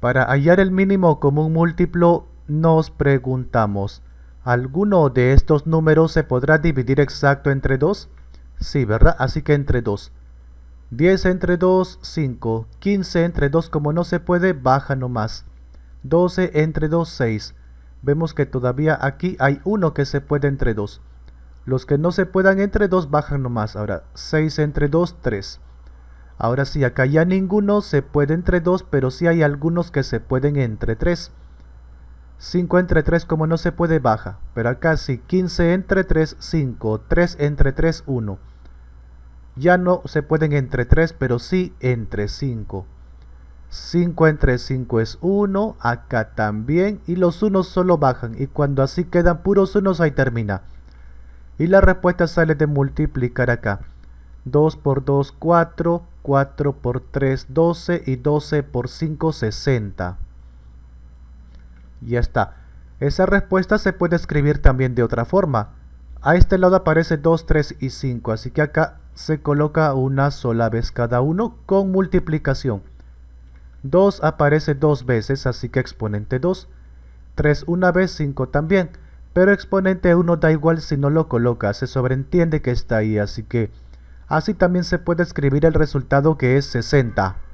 Para hallar el mínimo común múltiplo nos preguntamos, ¿alguno de estos números se podrá dividir exacto entre 2? Sí, ¿verdad? Así que entre 2. 10 entre 2, 5. 15 entre 2, como no se puede, baja nomás. 12 entre 2, 6. Vemos que todavía aquí hay uno que se puede entre 2. Los que no se puedan entre 2 bajan nomás. Ahora, 6 entre 2, 3. Ahora sí, acá ya ninguno se puede entre 2, pero sí hay algunos que se pueden entre 3. 5 entre 3 como no se puede baja, pero acá sí, 15 entre 3, 5, 3 entre 3, 1. Ya no se pueden entre 3, pero sí entre 5. 5 entre 5 es 1, acá también, y los unos solo bajan, y cuando así quedan puros unos ahí termina. Y la respuesta sale de multiplicar acá. 2 por 2, 4, 4 por 3, 12 y 12 por 5, 60. Ya está. Esa respuesta se puede escribir también de otra forma. A este lado aparece 2, 3 y 5, así que acá se coloca una sola vez cada uno con multiplicación. 2 aparece dos veces, así que exponente 2. 3 una vez, 5 también. Pero exponente 1 da igual si no lo coloca, se sobreentiende que está ahí, así que Así también se puede escribir el resultado que es 60.